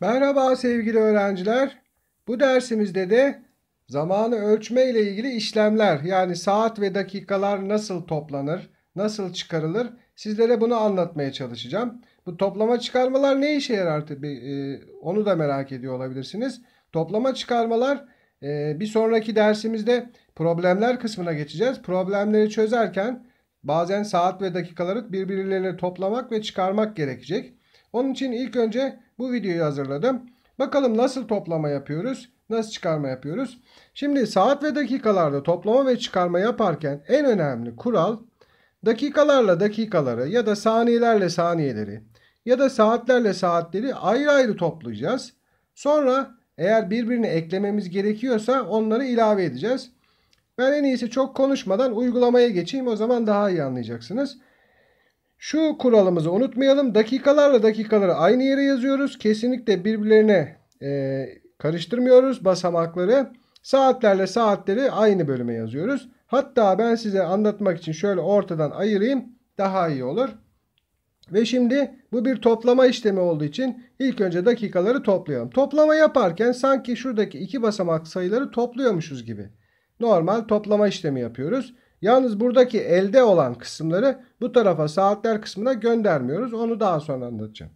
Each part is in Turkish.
Merhaba sevgili öğrenciler. Bu dersimizde de zamanı ölçme ile ilgili işlemler yani saat ve dakikalar nasıl toplanır, nasıl çıkarılır sizlere bunu anlatmaya çalışacağım. Bu toplama çıkarmalar ne işe yarar tabii ee, onu da merak ediyor olabilirsiniz. Toplama çıkarmalar e, bir sonraki dersimizde problemler kısmına geçeceğiz. Problemleri çözerken bazen saat ve dakikaları birbirleriyle toplamak ve çıkarmak gerekecek. Onun için ilk önce bu videoyu hazırladım. Bakalım nasıl toplama yapıyoruz? Nasıl çıkarma yapıyoruz? Şimdi saat ve dakikalarda toplama ve çıkarma yaparken en önemli kural dakikalarla dakikaları ya da saniyelerle saniyeleri ya da saatlerle saatleri ayrı ayrı toplayacağız. Sonra eğer birbirini eklememiz gerekiyorsa onları ilave edeceğiz. Ben en iyisi çok konuşmadan uygulamaya geçeyim o zaman daha iyi anlayacaksınız. Şu kuralımızı unutmayalım. Dakikalarla dakikaları aynı yere yazıyoruz. Kesinlikle birbirlerine e, karıştırmıyoruz basamakları. Saatlerle saatleri aynı bölüme yazıyoruz. Hatta ben size anlatmak için şöyle ortadan ayırayım. Daha iyi olur. Ve şimdi bu bir toplama işlemi olduğu için ilk önce dakikaları toplayalım. Toplama yaparken sanki şuradaki iki basamak sayıları topluyormuşuz gibi. Normal toplama işlemi yapıyoruz. Yalnız buradaki elde olan kısımları bu tarafa saatler kısmına göndermiyoruz. Onu daha sonra anlatacağım.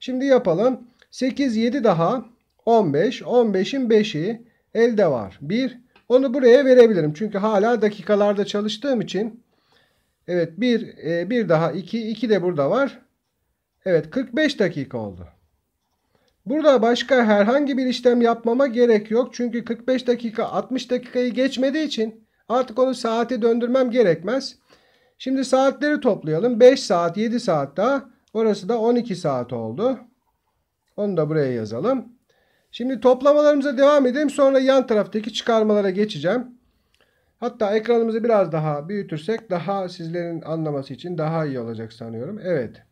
Şimdi yapalım. 8, 7 daha 15. 15'in 5'i elde var. 1. Onu buraya verebilirim. Çünkü hala dakikalarda çalıştığım için. Evet 1, 1 e, daha 2. 2 de burada var. Evet 45 dakika oldu. Burada başka herhangi bir işlem yapmama gerek yok. Çünkü 45 dakika 60 dakikayı geçmediği için Artık onu saate döndürmem gerekmez. Şimdi saatleri toplayalım. 5 saat 7 saat daha. Orası da 12 saat oldu. Onu da buraya yazalım. Şimdi toplamalarımıza devam edelim. Sonra yan taraftaki çıkarmalara geçeceğim. Hatta ekranımızı biraz daha büyütürsek daha sizlerin anlaması için daha iyi olacak sanıyorum. Evet.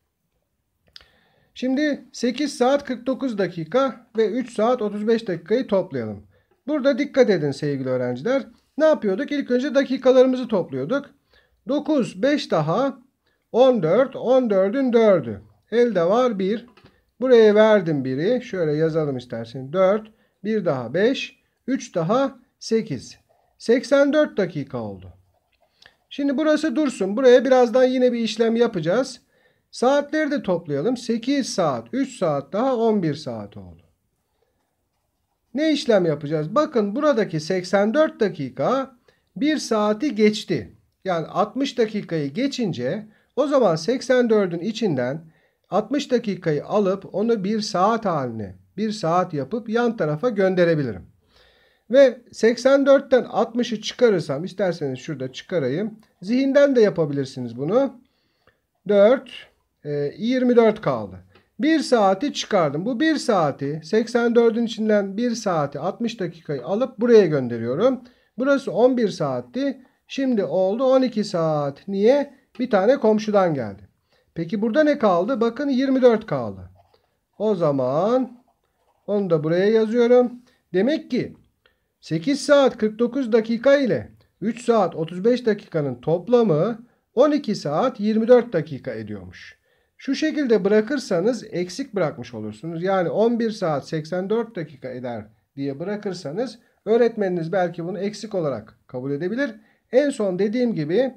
Şimdi 8 saat 49 dakika ve 3 saat 35 dakikayı toplayalım. Burada dikkat edin sevgili öğrenciler ne yapıyorduk? İlk önce dakikalarımızı topluyorduk. 9, 5 daha 14, 14'ün 4'ü. Elde var 1. Buraya verdim 1'i. Şöyle yazalım istersen. 4, 1 daha 5, 3 daha 8. 84 dakika oldu. Şimdi burası dursun. Buraya birazdan yine bir işlem yapacağız. Saatleri de toplayalım. 8 saat, 3 saat daha 11 saat oldu ne işlem yapacağız? Bakın buradaki 84 dakika 1 saati geçti. Yani 60 dakikayı geçince o zaman 84'ün içinden 60 dakikayı alıp onu 1 saat haline 1 saat yapıp yan tarafa gönderebilirim. Ve 84'ten 60'ı çıkarırsam isterseniz şurada çıkarayım. Zihinden de yapabilirsiniz bunu. 4 24 e, kaldı. 1 saati çıkardım. Bu 1 saati 84'ün içinden 1 saati 60 dakikayı alıp buraya gönderiyorum. Burası 11 saatti. Şimdi oldu 12 saat. Niye? Bir tane komşudan geldi. Peki burada ne kaldı? Bakın 24 kaldı. O zaman onu da buraya yazıyorum. Demek ki 8 saat 49 dakika ile 3 saat 35 dakikanın toplamı 12 saat 24 dakika ediyormuş. Şu şekilde bırakırsanız eksik bırakmış olursunuz. Yani 11 saat 84 dakika eder diye bırakırsanız öğretmeniniz belki bunu eksik olarak kabul edebilir. En son dediğim gibi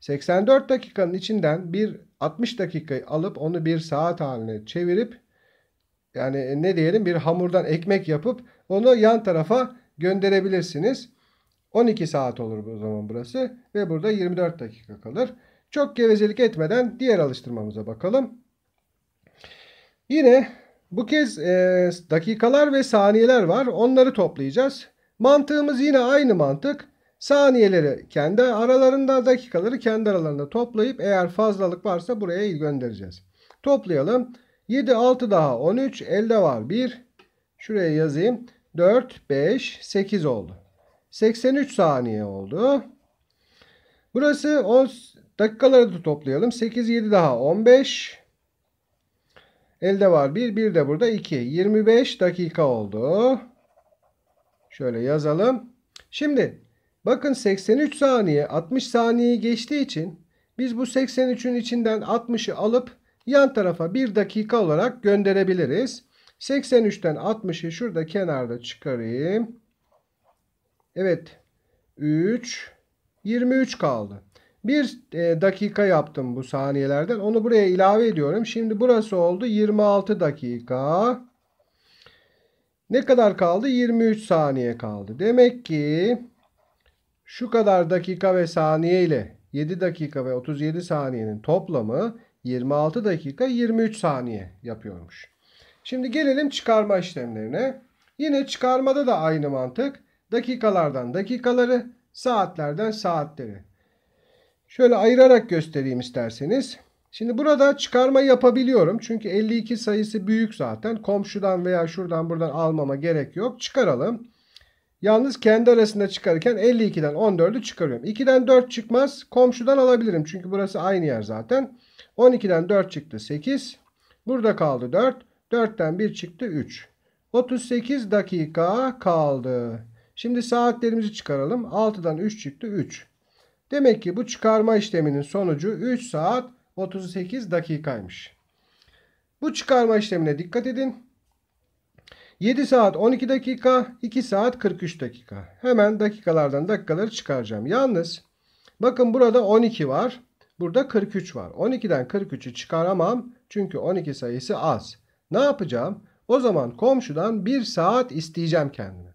84 dakikanın içinden bir 60 dakikayı alıp onu bir saat haline çevirip yani ne diyelim bir hamurdan ekmek yapıp onu yan tarafa gönderebilirsiniz. 12 saat olur o zaman burası ve burada 24 dakika kalır. Çok gevezelik etmeden diğer alıştırmamıza bakalım. Yine bu kez e, dakikalar ve saniyeler var. Onları toplayacağız. Mantığımız yine aynı mantık. Saniyeleri kendi aralarında, dakikaları kendi aralarında toplayıp eğer fazlalık varsa buraya göndereceğiz. Toplayalım. 7, 6 daha 13, elde var 1. Şuraya yazayım. 4, 5, 8 oldu. 83 saniye oldu. Burası 10. Dakikaları da toplayalım. 8, 7 daha 15. Elde var 1, 1 de burada 2. 25 dakika oldu. Şöyle yazalım. Şimdi bakın 83 saniye 60 saniye geçtiği için biz bu 83'ün içinden 60'ı alıp yan tarafa 1 dakika olarak gönderebiliriz. 83'ten 60'ı şurada kenarda çıkarayım. Evet. 3 23 kaldı. Bir e, dakika yaptım bu saniyelerden. Onu buraya ilave ediyorum. Şimdi burası oldu 26 dakika. Ne kadar kaldı? 23 saniye kaldı. Demek ki şu kadar dakika ve saniye ile 7 dakika ve 37 saniyenin toplamı 26 dakika 23 saniye yapıyormuş. Şimdi gelelim çıkarma işlemlerine. Yine çıkarmada da aynı mantık. Dakikalardan dakikaları, saatlerden saatleri. Şöyle ayırarak göstereyim isterseniz. Şimdi burada çıkarma yapabiliyorum. Çünkü 52 sayısı büyük zaten. Komşudan veya şuradan buradan almama gerek yok. Çıkaralım. Yalnız kendi arasında çıkarırken 52'den 14'ü çıkarıyorum. 2'den 4 çıkmaz. Komşudan alabilirim. Çünkü burası aynı yer zaten. 12'den 4 çıktı 8. Burada kaldı 4. 4'ten 1 çıktı 3. 38 dakika kaldı. Şimdi saatlerimizi çıkaralım. 6'dan 3 çıktı 3. Demek ki bu çıkarma işleminin sonucu 3 saat 38 dakikaymış. Bu çıkarma işlemine dikkat edin. 7 saat 12 dakika, 2 saat 43 dakika. Hemen dakikalardan dakikaları çıkaracağım. Yalnız bakın burada 12 var. Burada 43 var. 12'den 43'ü çıkaramam. Çünkü 12 sayısı az. Ne yapacağım? O zaman komşudan 1 saat isteyeceğim kendime.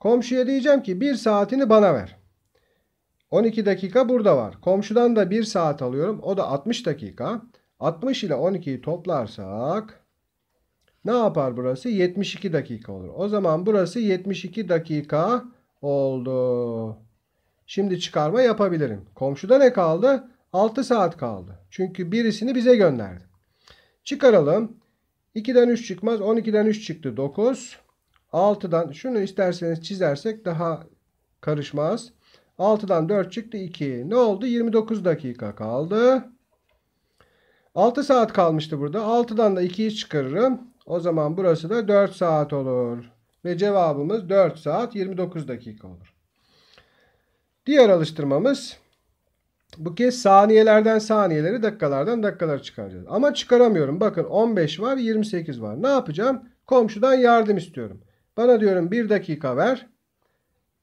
Komşuya diyeceğim ki 1 saatini bana ver. 12 dakika burada var. Komşudan da 1 saat alıyorum. O da 60 dakika. 60 ile 12'yi toplarsak ne yapar burası? 72 dakika olur. O zaman burası 72 dakika oldu. Şimdi çıkarma yapabilirim. Komşuda ne kaldı? 6 saat kaldı. Çünkü birisini bize gönderdi. Çıkaralım. 2'den 3 çıkmaz. 12'den 3 çıktı. 9. 6'dan şunu isterseniz çizersek daha karışmaz. 6'dan 4 çıktı 2. Ne oldu? 29 dakika kaldı. 6 saat kalmıştı burada. 6'dan da 2'yi çıkarırım. O zaman burası da 4 saat olur. Ve cevabımız 4 saat 29 dakika olur. Diğer alıştırmamız bu kez saniyelerden saniyeleri dakikalardan dakikalar çıkaracağız. Ama çıkaramıyorum. Bakın 15 var 28 var. Ne yapacağım? Komşudan yardım istiyorum. Bana diyorum 1 dakika ver.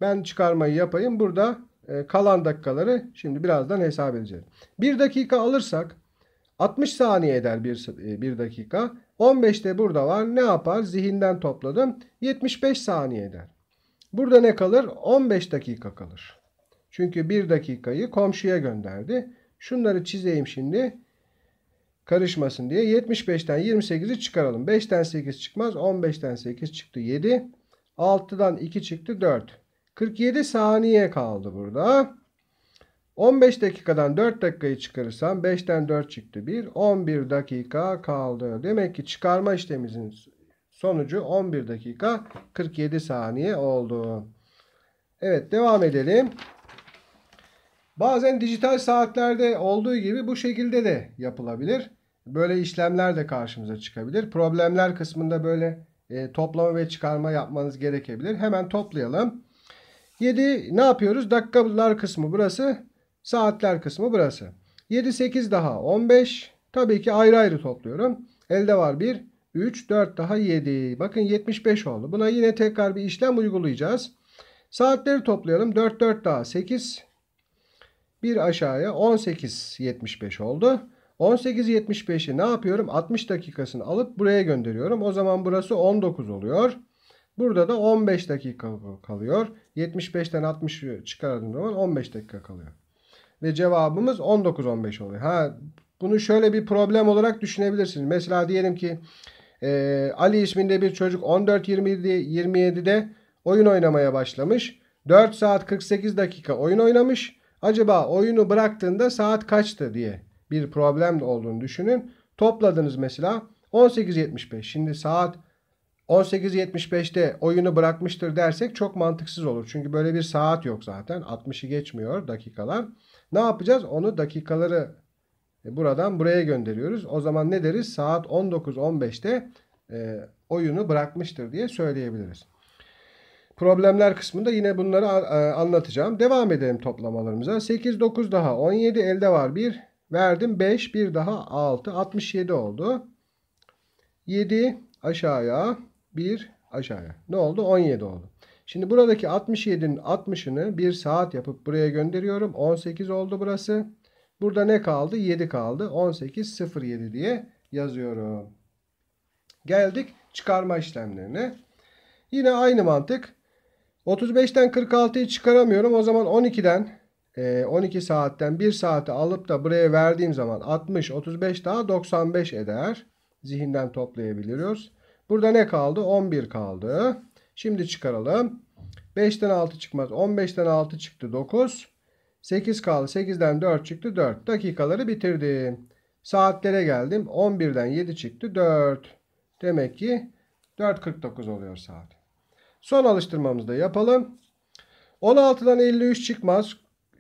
Ben çıkarmayı yapayım. Burada ee, kalan dakikaları şimdi birazdan hesap edeceğiz. 1 dakika alırsak 60 saniye eder 1, e, dakika. 15 de burada var. Ne yapar? Zihinden topladım. 75 saniye eder. Burada ne kalır? 15 dakika kalır. Çünkü 1 dakikayı komşuya gönderdi. Şunları çizeyim şimdi. Karışmasın diye. 75'ten 28'i çıkaralım. 5'ten 8 çıkmaz. 15'ten 8 çıktı 7. 6'dan 2 çıktı 4. 47 saniye kaldı burada. 15 dakikadan 4 dakikayı çıkarırsam 5'ten 4 çıktı 1. 11 dakika kaldı. Demek ki çıkarma işlemimizin sonucu 11 dakika 47 saniye oldu. Evet devam edelim. Bazen dijital saatlerde olduğu gibi bu şekilde de yapılabilir. Böyle işlemler de karşımıza çıkabilir. Problemler kısmında böyle e, toplama ve çıkarma yapmanız gerekebilir. Hemen toplayalım. 7 ne yapıyoruz? Dakikalar kısmı burası. Saatler kısmı burası. 7, 8 daha 15. Tabii ki ayrı ayrı topluyorum. Elde var 1, 3, 4 daha 7. Bakın 75 oldu. Buna yine tekrar bir işlem uygulayacağız. Saatleri toplayalım. 4, 4 daha 8. 1 aşağıya 18, 75 oldu. 18.75'i ne yapıyorum? 60 dakikasını alıp buraya gönderiyorum. O zaman burası 19 oluyor. Burada da 15 dakika kalıyor. 75'ten 60 çıkardığım zaman 15 dakika kalıyor. Ve cevabımız 19-15 oluyor. Ha, bunu şöyle bir problem olarak düşünebilirsiniz. Mesela diyelim ki e, Ali isminde bir çocuk 14-27'de oyun oynamaya başlamış. 4 saat 48 dakika oyun oynamış. Acaba oyunu bıraktığında saat kaçtı diye bir problem olduğunu düşünün. Topladınız mesela 18.75. Şimdi saat 18.75'te oyunu bırakmıştır dersek çok mantıksız olur. Çünkü böyle bir saat yok zaten. 60'ı geçmiyor dakikalar. Ne yapacağız? Onu dakikaları e, buradan buraya gönderiyoruz. O zaman ne deriz? Saat 19.15'te e, oyunu bırakmıştır diye söyleyebiliriz. Problemler kısmında yine bunları e, anlatacağım. Devam edelim toplamalarımıza. 8, 9 daha 17 elde var 1. Verdim 5, 1 daha 6, 67 oldu. 7 aşağıya, 1 aşağıya. Ne oldu? 17 oldu. Şimdi buradaki 67'nin 60'ını 1 saat yapıp buraya gönderiyorum. 18 oldu burası. Burada ne kaldı? 7 kaldı. 18.07 diye yazıyorum. Geldik çıkarma işlemlerine. Yine aynı mantık. 35'ten 46'yı çıkaramıyorum. O zaman 12'den 12 e, saatten 1 saati alıp da buraya verdiğim zaman 60, 35 daha 95 eder. Zihinden toplayabiliyoruz. Burada ne kaldı? 11 kaldı. Şimdi çıkaralım. 5'ten 6 çıkmaz. 15'ten 6 çıktı 9. 8 kaldı. 8'den 4 çıktı 4. Dakikaları bitirdim. Saatlere geldim. 11'den 7 çıktı 4. Demek ki 4.49 oluyor saat. Son alıştırmamızı da yapalım. 16'dan 53 çıkmaz.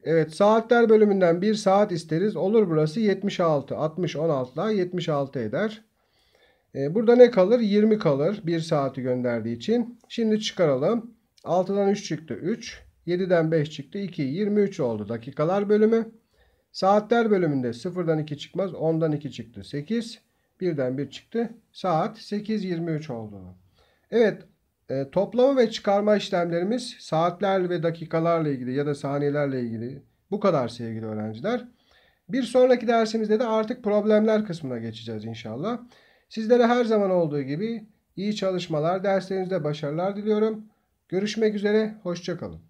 Evet saatler bölümünden 1 saat isteriz. Olur burası 76. 60 16 daha 76 eder. E, burada ne kalır? 20 kalır. 1 saati gönderdiği için. Şimdi çıkaralım. 6'dan 3 çıktı 3. 7'den 5 çıktı 2. 23 oldu dakikalar bölümü. Saatler bölümünde 0'dan 2 çıkmaz. 10'dan 2 çıktı 8. 1'den 1 çıktı. Saat 8.23 oldu. Evet e, toplama ve çıkarma işlemlerimiz saatler ve dakikalarla ilgili ya da saniyelerle ilgili bu kadar sevgili öğrenciler. Bir sonraki dersimizde de artık problemler kısmına geçeceğiz inşallah. Sizlere her zaman olduğu gibi iyi çalışmalar, derslerinizde başarılar diliyorum. Görüşmek üzere, hoşçakalın.